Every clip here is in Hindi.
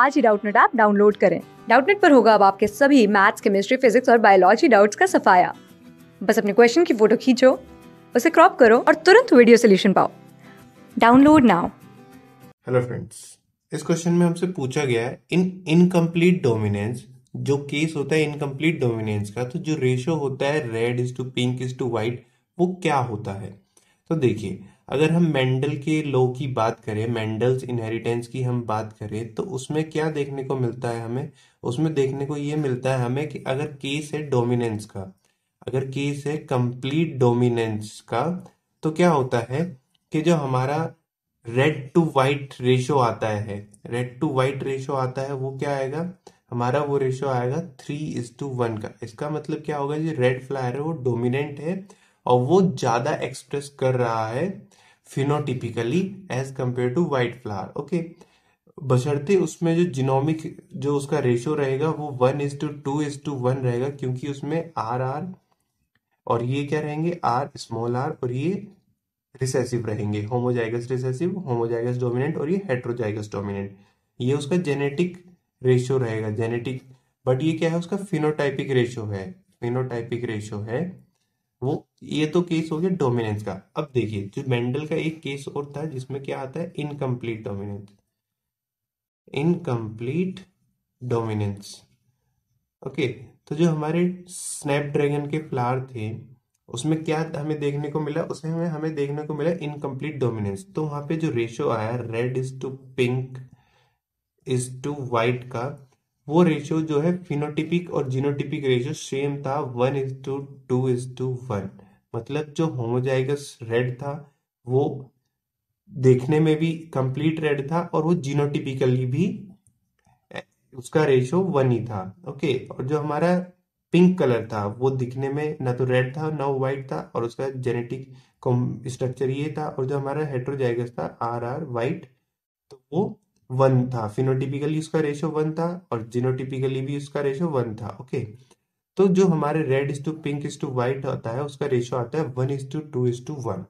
आज ही डाउटनेट ऐप डाउनलोड करें डाउटनेट पर होगा अब आपके सभी मैथ्स केमिस्ट्री फिजिक्स और बायोलॉजी डाउट्स का सफाया बस अपने क्वेश्चन की फोटो खींचो उसे क्रॉप करो और तुरंत वीडियो सोल्यूशन पाओ डाउनलोड नाउ हेलो फ्रेंड्स इस क्वेश्चन में हमसे पूछा गया है इन इनकम्प्लीट डोमिनेंस जो केस होता है इनकम्प्लीट डोमिनेंस का तो जो रेशियो होता है red is to pink is to white वो क्या होता है तो देखिए अगर हम मेंडल के लो की बात करें मेंडल्स इनहेरिटेंस की हम बात करें तो उसमें क्या देखने को मिलता है हमें उसमें देखने को ये मिलता है हमें कि अगर केस है डोमिनेंस का अगर केस है कंप्लीट डोमिनेंस का तो क्या होता है कि जो हमारा रेड टू वाइट रेशो आता है रेड टू वाइट रेशो आता है वो क्या आएगा हमारा वो रेशो आएगा थ्री इज टू वन का इसका मतलब क्या होगा जो रेड फ्लायर है वो डोमिनेंट है और वो ज़्यादा एक्सप्रेस कर रहा है phenotypically as compared to white flower okay बशर्ते उसमें जो जिनोमिक जो उसका रेशियो रहेगा वो one is to two is to one रहेगा क्योंकि उसमें आर आर और ये क्या रहेंगे आर स्मॉल आर और ये रिसेसिव रहेंगे होमोजाइगस रिसेसिव होमोजाइगस डोमिनेंट और ये हेट्रोजाइगस डोमिनेंट ये उसका जेनेटिक रेशियो रहेगा जेनेटिक बट ये क्या है उसका फिनोटाइपिक रेशियो है फिनोटाइपिक रेशियो है वो ये तो केस हो गया डोमिनेंस का अब देखिए जो मेंडल का एक केस और था जिसमें क्या आता है incomplete dominance incomplete dominance okay तो जो हमारे स्नैपड्रैगन के फ्लावर थे उसमें क्या हमें देखने को मिला उसमें हमें हमें देखने को मिला इनकम्प्लीट डोमिनेंस तो वहां पे जो रेशियो आया red is to pink is to white का वो रेशियो जो है फिनोटिपिक और जीनोटिपिक रेशियो सेम था one is to two is to one मतलब जो होमोजाइगस रेड था वो देखने में भी कंप्लीट रेड था और वो जीनोटिपिकली भी उसका रेशियो वन ही था ओके और जो हमारा पिंक कलर था वो दिखने में ना तो रेड था ना व्हाइट था और उसका जेनेटिक स्ट्रक्चर ये था और जो हमारा हेट्रोजाइगस था आर आर वाइट तो वो वन था फिनोटिपिकली उसका रेशियो वन था और जिनोटिपिकली भी उसका रेशियो वन था ओके तो जो हमारे red is to pink is to white होता है उसका रेशियो आता है one is to two is to one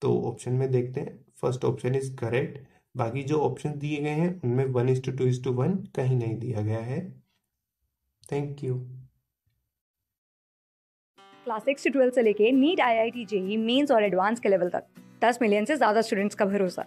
तो ऑप्शन में देखते हैं फर्स्ट ऑप्शन इज करेक्ट बाकी जो ऑप्शन दिए गए हैं उनमें one is to two is to one कहीं नहीं दिया गया है थैंक यू क्लास सिक्स से ट्वेल्थ से लेके NEET I I T JEE mains और एडवांस के लेवल तक दस मिलियन से ज़्यादा स्टूडेंट्स का भरोसा